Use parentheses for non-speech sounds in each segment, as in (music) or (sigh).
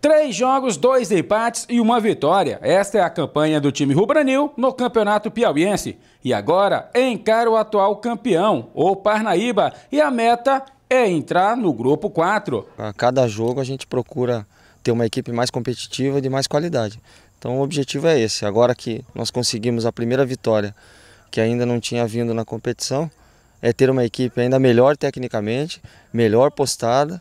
Três jogos, dois empates e uma vitória. Esta é a campanha do time rubranil no Campeonato Piauiense. E agora encara o atual campeão, o Parnaíba, e a meta é entrar no grupo 4. A cada jogo a gente procura ter uma equipe mais competitiva e de mais qualidade. Então o objetivo é esse. Agora que nós conseguimos a primeira vitória, que ainda não tinha vindo na competição, é ter uma equipe ainda melhor tecnicamente, melhor postada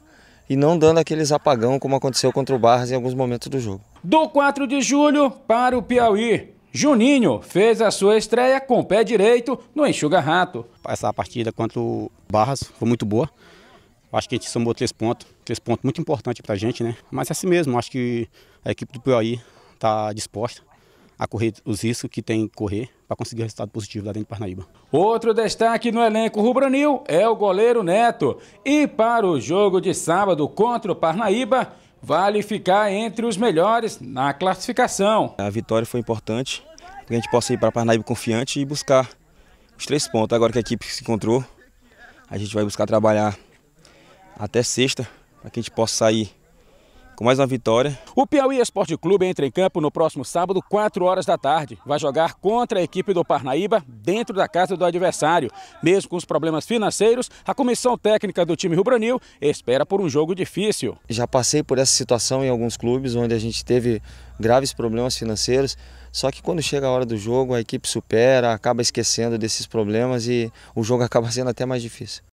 e não dando aqueles apagão como aconteceu contra o Barras em alguns momentos do jogo. Do 4 de julho para o Piauí. Juninho fez a sua estreia com o pé direito no Enxuga Rato. Essa partida contra o Barras foi muito boa. Acho que a gente somou três pontos, três pontos muito importantes para a gente, né? Mas é assim mesmo, acho que a equipe do Piauí está disposta a correr os riscos que tem que correr para conseguir resultado positivo lá dentro de Parnaíba. Outro destaque no elenco rubro-nil é o goleiro Neto. E para o jogo de sábado contra o Parnaíba, vale ficar entre os melhores na classificação. A vitória foi importante, para que a gente possa ir para Parnaíba confiante e buscar os três pontos. Agora que a equipe se encontrou, a gente vai buscar trabalhar até sexta, para que a gente possa sair com mais uma vitória. O Piauí Esporte Clube entra em campo no próximo sábado, 4 horas da tarde. Vai jogar contra a equipe do Parnaíba, dentro da casa do adversário. Mesmo com os problemas financeiros, a comissão técnica do time rubro-nil espera por um jogo difícil. Já passei por essa situação em alguns clubes onde a gente teve graves problemas financeiros. Só que quando chega a hora do jogo, a equipe supera, acaba esquecendo desses problemas e o jogo (laughs) acaba sendo até mais difícil.